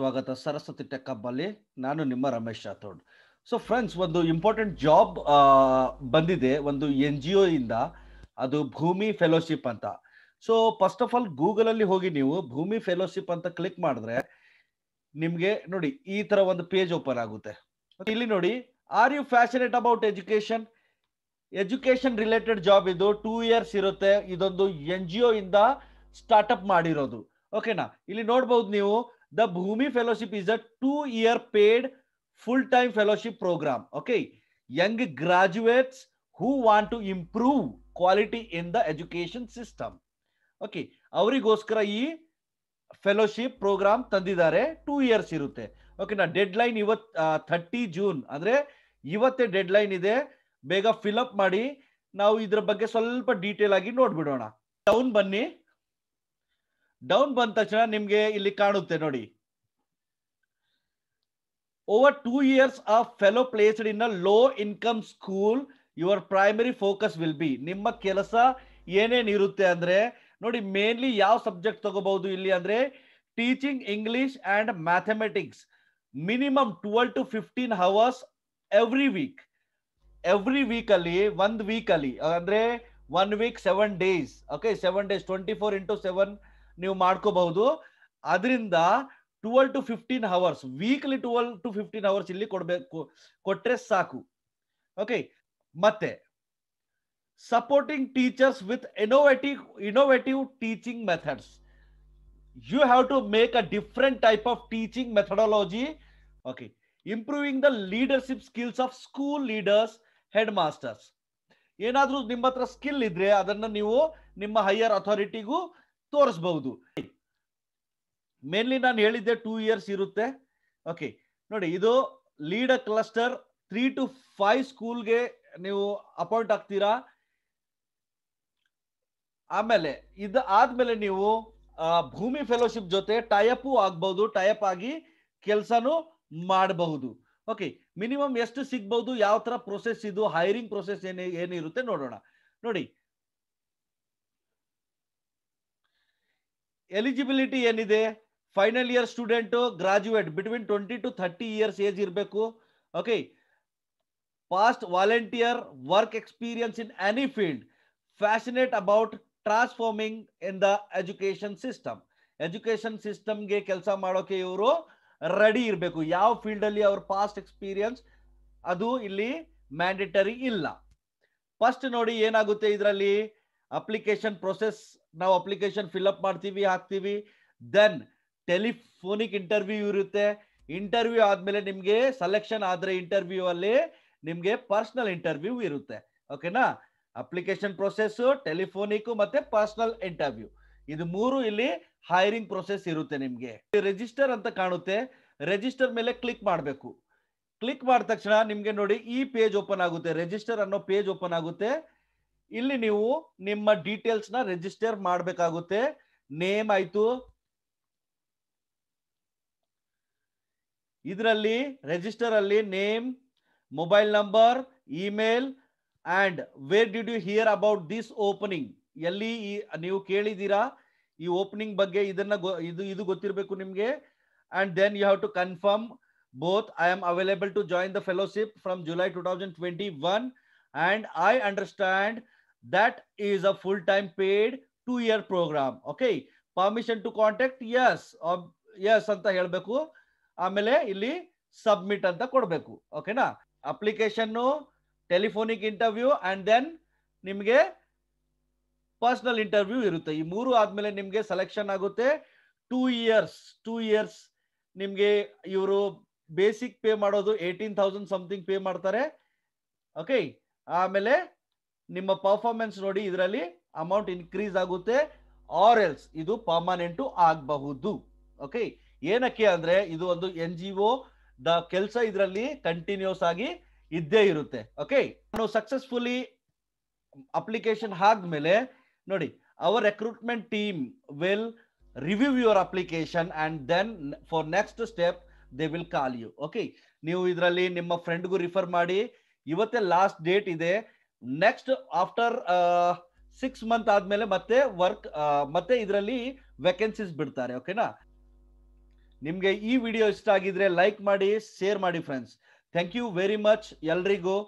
ಸ್ವಾಗತ ಸರಸ್ವತಿ ಟೆಕ್ ಹಬ್ಬಲ್ಲಿ ನಾನು ನಿಮ್ಮ ರಮೇಶ್ ರಾಥೋಡ್ ಸೊ ಫ್ರೆಂಡ್ಸ್ ಒಂದು ಇಂಪಾರ್ಟೆಂಟ್ ಜಾಬ್ ಬಂದಿದೆ ಒಂದು ಎನ್ ಜಿ ಒ ಇಂದ ಅದು ಭೂಮಿ ಫೆಲೋಶಿಪ್ ಅಂತ so first of all Google ಅಲ್ಲಿ ಹೋಗಿ ನೀವು ಭೂಮಿ ಫೆಲೋಶಿಪ್ ಅಂತ ಕ್ಲಿಕ್ ಮಾಡಿದ್ರೆ ನಿಮಗೆ ನೋಡಿ ಈ ತರ ಒಂದು ಪೇಜ್ ಓಪನ್ ಆಗುತ್ತೆ ಇಲ್ಲಿ ನೋಡಿ are you passionate about education education related job ಇದು ಟೂ ಇಯರ್ಸ್ ಇರುತ್ತೆ ಇದೊಂದು ಎನ್ ಜಿ ಒ ಇಂದ ಸ್ಟಾರ್ಟ್ಅಪ್ ಮಾಡಿರೋದು ಓಕೆನಾ ಇಲ್ಲಿ ನೋಡ್ಬಹುದು ನೀವು the Bhumi Fellowship is a two-year paid full-time fellowship program. Okay. Young graduates who want to improve quality in the education system. Okay. Our Goskara Yi fellowship program Tandidare two years. Okay, now deadline is uh, 30 June. Andre, you have deadline ide Bega fill up muddy. Now, either bagasol, but detail again, not good town bunny. Down ಬಂದ ತಕ್ಷಣ ನಿಮ್ಗೆ ಇಲ್ಲಿ ಕಾಣುತ್ತೆ ನೋಡಿ over two years of fellow placed in a low income school your primary focus will be ನಿಮ್ಮ ಕೆಲಸ ಇರುತ್ತೆ ಅಂದ್ರೆ ನೋಡಿ ಮೇನ್ಲಿ ಯಾವ ಸಬ್ಜೆಕ್ಟ್ ತಗೋಬಹುದು ಇಲ್ಲಿ ಅಂದ್ರೆ teaching English and mathematics minimum twelve to fifteen hours every week every week ಅಲ್ಲಿ ಒಂದ್ ವೀಕ್ ಅಲ್ಲಿ ಅಂದ್ರೆ one week seven days okay seven days twenty four into seven ನೀವು ಮಾಡ್ಕೋಬಹುದು ಅದರಿಂದ twelve to fifteen hours weekly twelve to fifteen hours ಇಲ್ಲಿ ಕೊಡಬೇಕು ಕೊಟ್ರೆ ಸಾಕು ಓಕೆ ಮತ್ತೆ supporting teachers with innovative innovative teaching methods you have to make a different type of teaching methodology okay improving the leadership skills of school leaders head masters ಏನಾದರೂ ನಿಮ್ಮ ಹತ್ರ skill ಇದ್ರೆ ಅದನ್ನು ನೀವು ನಿಮ್ಮ ಹೈಯರ್ ಅಥಾರಿಟಿಗೂ ತೋರಿಸಬಹುದು ಮೇನ್ಲಿ ನಾನು ಹೇಳಿದ್ದೆ ಟೂ ಇಯರ್ಸ್ ಇರುತ್ತೆ ಓಕೆ ನೋಡಿ ಇದು lead cluster three to five ಸ್ಕೂಲ್ಗೆ ನೀವು ಅಪಾಯಿಂಟ್ ಆಗ್ತೀರಾ ಆಮೇಲೆ ಇದು ಆದ್ಮೇಲೆ ನೀವು ಭೂಮಿ ಫೆಲೋಶಿಪ್ ಜೊತೆ ಟೈಅಪ್ ಆಗ್ಬಹುದು ಟೈಅಪ್ ಆಗಿ ಕೆಲಸನೂ ಮಾಡಬಹುದು ಓಕೆ ಮಿನಿಮಮ್ ಎಷ್ಟು ಸಿಗ್ಬಹುದು ಯಾವ ತರ ಪ್ರೊಸೆಸ್ ಇದು ಹೈರಿಂಗ್ ಪ್ರೊಸೆಸ್ ಏನೇ ಏನಿರುತ್ತೆ ನೋಡೋಣ ನೋಡಿ ಎಲಿಜಿಬಿಲಿಟಿ ಏನಿದೆ final year student graduate between twenty to thirty years age ಇರಬೇಕು okay past volunteer work experience in any field passionate about transforming in the education system education ಸಿಸ್ಟಮ್ಗೆ ಕೆಲಸ ಮಾಡೋಕೆ ಇವರು ರೆಡಿ ಇರಬೇಕು ಯಾವ ಫೀಲ್ಡ್ ಅಲ್ಲಿ ಅವ್ರ ಪಾಸ್ಟ್ ಎಕ್ಸ್ಪೀರಿಯನ್ಸ್ ಅದು ಇಲ್ಲಿ ಮ್ಯಾಂಡೇಟರಿ ಇಲ್ಲ ಫಸ್ಟ್ ನೋಡಿ ಏನಾಗುತ್ತೆ ಇದರಲ್ಲಿ ಅಪ್ಲಿಕೇಶನ್ ಪ್ರೊಸೆಸ್ ನಾವು ಅಪ್ಲಿಕೇಶನ್ ಫಿಲ್ ಅಪ್ ಮಾಡ್ತೀವಿ ಹಾಕ್ತೀವಿ ದೆನ್ ಟೆಲಿಫೋನಿಕ್ ಇಂಟರ್ವ್ಯೂ ಇರುತ್ತೆ ಇಂಟರ್ವ್ಯೂ ಆದ್ಮೇಲೆ ನಿಮ್ಗೆ ಸೆಲೆಕ್ಷನ್ ಆದ್ರೆ ಇಂಟರ್ವ್ಯೂ ಅಲ್ಲಿ ನಿಮ್ಗೆ ಪರ್ಸನಲ್ ಇಂಟರ್ವ್ಯೂ ಇರುತ್ತೆ ಓಕೆನಾ ಅಪ್ಲಿಕೇಶನ್ ಪ್ರೊಸೆಸ್ ಟೆಲಿಫೋನಿಕ್ ಮತ್ತೆ ಪರ್ಸನಲ್ ಇಂಟರ್ವ್ಯೂ ಇದು ಮೂರು ಇಲ್ಲಿ ಹೈರಿಂಗ್ ಪ್ರೊಸೆಸ್ ಇರುತ್ತೆ ನಿಮ್ಗೆ ರಿಜಿಸ್ಟರ್ ಅಂತ ಕಾಣುತ್ತೆ ರಿಜಿಸ್ಟರ್ ಮೇಲೆ ಕ್ಲಿಕ್ ಮಾಡಬೇಕು ಕ್ಲಿಕ್ ಮಾಡಿದ ತಕ್ಷಣ ನಿಮ್ಗೆ ನೋಡಿ ಈ ಪೇಜ್ ಓಪನ್ ಆಗುತ್ತೆ ರಿಜಿಸ್ಟರ್ ಅನ್ನೋ ಪೇಜ್ ಓಪನ್ ಆಗುತ್ತೆ ಇಲ್ಲಿ ನೀವು ನಿಮ್ಮ ಡೀಟೇಲ್ಸ್ ನ ರಿಜಿಸ್ಟರ್ ಮಾಡಬೇಕಾಗುತ್ತೆ ನೇಮ್ ಆಯ್ತು ಇದರಲ್ಲಿ ರಿಜಿಸ್ಟರ್ ಅಲ್ಲಿ name mobile number email and where did you hear about this opening ಎಲ್ಲಿ ನೀವು ಕೇಳಿದೀರಾ ಈ ಓಪನಿಂಗ್ ಬಗ್ಗೆ ಇದನ್ನ ಇದು ಇದು ಗೊತ್ತಿರಬೇಕು ನಿಮಗೆ and then you have to confirm both I am available to join the fellowship from July two thousand twenty one and I understand that is a full-time paid two-year program. Okay. Permission to contact? Yes. Um, yes ಅಂತ ಹೇಳಬೇಕು ಆಮೇಲೆ ಇಲ್ಲಿ submit ಅಂತ ಕೊಡಬೇಕು ಓಕೆನಾ ಅಪ್ಲಿಕೇಶನ್ನು telephonic interview and then ನಿಮಗೆ personal interview ಇರುತ್ತೆ ಈ ಮೂರು ಆದಮೇಲೆ ನಿಮಗೆ ಸೆಲೆಕ್ಷನ್ ಆಗುತ್ತೆ ಟೂ ಇಯರ್ಸ್ ಟೂ ಇಯರ್ಸ್ ನಿಮಗೆ ಇವರು ಬೇಸಿಕ್ ಪೇ ಮಾಡೋದು ಏಯ್ಟೀನ್ ಥೌಸಂಡ್ ಸಮಥಿಂಗ್ ಪೇ ಮಾಡ್ತಾರೆ ಓಕೆ ಆಮೇಲೆ ನಿಮ್ಮ ಪರ್ಫಾರ್ಮೆನ್ಸ್ ನೋಡಿ ಇದರಲ್ಲಿ ಅಮೌಂಟ್ ಇನ್ಕ್ರೀಸ್ ಆಗುತ್ತೆ ಆರ್ ಎಲ್ಸ್ ಇದು ಪರ್ಮನೆಂಟು ಆಗಬಹುದು ಓಕೆ ಏನಕ್ಕೆ ಅಂದ್ರೆ ಇದು ಒಂದು ಎನ್ ಜಿ ಒ ದ ಕೆಲಸ ಇದರಲ್ಲಿ ಕಂಟಿನ್ಯೂಸ್ ಆಗಿ ಇದ್ದೇ ಇರುತ್ತೆ ಓಕೆ ನಾನು ಸಕ್ಸಸ್ಫುಲಿ ಅಪ್ಲಿಕೇಶನ್ ಆದ್ಮೇಲೆ ನೋಡಿ our recruitment team will review your application and then for next step they will call you okay ನೀವು ಇದರಲ್ಲಿ ನಿಮ್ಮ ಫ್ರೆಂಡ್ಗೂ ರಿಫರ್ ಮಾಡಿ ಇವತ್ತೇ ಲಾಸ್ಟ್ ಡೇಟ್ ಇದೆ ನೆಕ್ಸ್ಟ್ ಆಫ್ಟರ್ ಸಿಕ್ಸ್ ಮಂತ್ ಆದ್ಮೇಲೆ ಮತ್ತೆ ವರ್ಕ್ uh, ಮತ್ತೆ ಇದರಲ್ಲಿ ವೇಕೆನ್ಸೀಸ್ ಬಿಡ್ತಾರೆ ಓಕೆನಾ ನಿಮ್ಗೆ ಈ ವಿಡಿಯೋ ಇಷ್ಟ ಆಗಿದ್ರೆ ಲೈಕ್ ಮಾಡಿ ಶೇರ್ ಮಾಡಿ friends thank you very much ಎಲ್ರಿಗೂ